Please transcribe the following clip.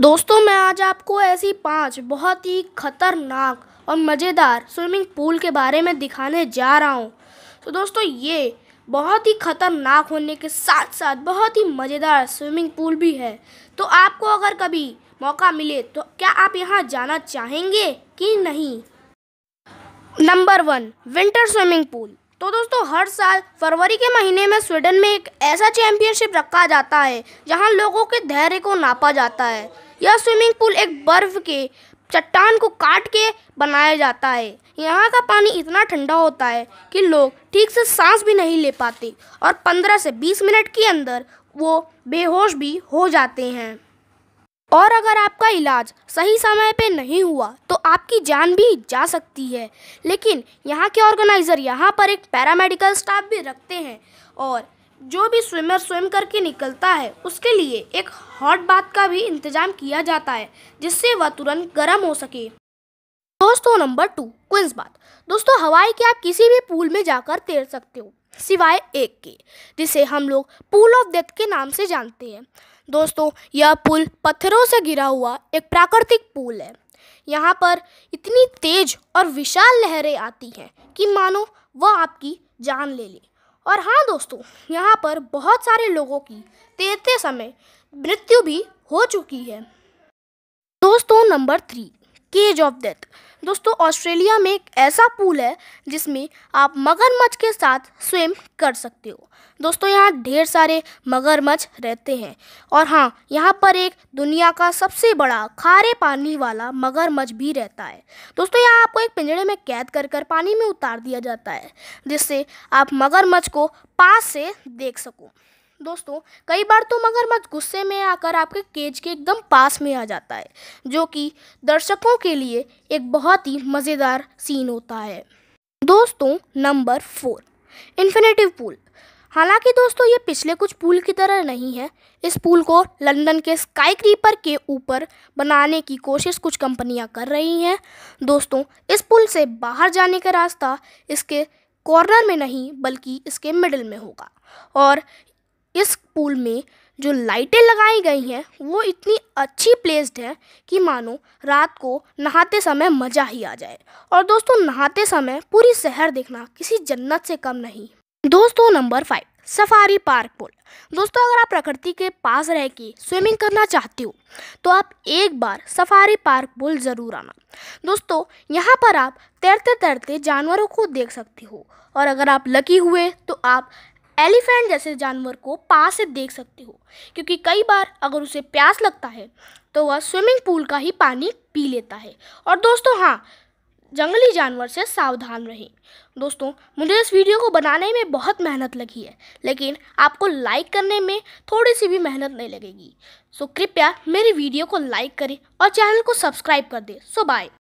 दोस्तों मैं आज आपको ऐसी पांच बहुत ही खतरनाक और मज़ेदार स्विमिंग पूल के बारे में दिखाने जा रहा हूँ तो दोस्तों ये बहुत ही खतरनाक होने के साथ साथ बहुत ही मज़ेदार स्विमिंग पूल भी है तो आपको अगर कभी मौका मिले तो क्या आप यहाँ जाना चाहेंगे कि नहीं number one winter swimming pool तो दोस्तों हर साल फरवरी के महीने में स्वीडन में एक ऐसा चैम्पियनशिप रखा जाता है जहां लोगों के धैर्य को नापा जाता है यह स्विमिंग पूल एक बर्फ़ के चट्टान को काट के बनाया जाता है यहाँ का पानी इतना ठंडा होता है कि लोग ठीक से सांस भी नहीं ले पाते और 15 से 20 मिनट के अंदर वो बेहोश भी हो जाते हैं और अगर आपका इलाज सही समय पे नहीं हुआ तो आपकी जान भी जा सकती है लेकिन यहाँ के ऑर्गेनाइज़र यहाँ पर एक पैरामेडिकल स्टाफ भी रखते हैं और जो भी स्विमर स्विम करके निकलता है उसके लिए एक हॉट बाथ का भी इंतज़ाम किया जाता है जिससे वह तुरंत गर्म हो सके दोस्तों नंबर टू क्विंस बात दोस्तों हवाई के आप किसी भी पूल में जाकर तैर सकते हो सिवाय एक के जिसे हम लोग पूल ऑफ डेथ के नाम से जानते हैं दोस्तों यह पुल पत्थरों से घिरा हुआ एक प्राकृतिक पुल है यहाँ पर इतनी तेज और विशाल लहरें आती हैं कि मानो वह आपकी जान ले ले और हाँ दोस्तों यहाँ पर बहुत सारे लोगों की तैरते समय मृत्यु भी हो चुकी है दोस्तों number three cage of death दोस्तों ऑस्ट्रेलिया में एक ऐसा पूल है जिसमें आप मगरमच्छ के साथ स्विम कर सकते हो दोस्तों यहाँ ढेर सारे मगरमच्छ रहते हैं और हाँ यहाँ पर एक दुनिया का सबसे बड़ा खारे पानी वाला मगरमच्छ भी रहता है दोस्तों यहाँ आपको एक पिंजरे में कैद कर कर पानी में उतार दिया जाता है जिससे आप मगरमच्छ को पास से देख सको दोस्तों कई बार तो मगरमच्छ गुस्से में आकर आपके केज के एकदम पास में आ जाता है जो कि दर्शकों के लिए एक बहुत ही मज़ेदार सीन होता है दोस्तों नंबर फोर इन्फिनेटिव पूल हालांकि दोस्तों ये पिछले कुछ पूल की तरह नहीं है इस पूल को लंदन के स्काई क्रीपर के ऊपर बनाने की कोशिश कुछ कंपनियां कर रही हैं दोस्तों इस पुल से बाहर जाने का रास्ता इसके कॉर्नर में नहीं बल्कि इसके मिडल में होगा और इस पूल में जो लाइटें लगाई गई हैं वो इतनी अच्छी प्लेस्ड है कि मानो रात को नहाते समय मज़ा ही आ जाए और दोस्तों नहाते समय पूरी शहर देखना किसी जन्नत से कम नहीं दोस्तों नंबर फाइव सफारी पार्क पुल दोस्तों अगर आप प्रकृति के पास रह के स्विमिंग करना चाहते हो तो आप एक बार सफारी पार्क पुल ज़रूर आना दोस्तों यहाँ पर आप तैरते तैरते जानवरों को देख सकते हो और अगर आप लकी हुए तो आप एलिफेंट जैसे जानवर को पास से देख सकते हो क्योंकि कई बार अगर उसे प्यास लगता है तो वह स्विमिंग पूल का ही पानी पी लेता है और दोस्तों हाँ जंगली जानवर से सावधान रहें दोस्तों मुझे इस वीडियो को बनाने में बहुत मेहनत लगी है लेकिन आपको लाइक करने में थोड़ी सी भी मेहनत नहीं लगेगी सो कृपया मेरी वीडियो को लाइक करें और चैनल को सब्सक्राइब कर दें सो बाय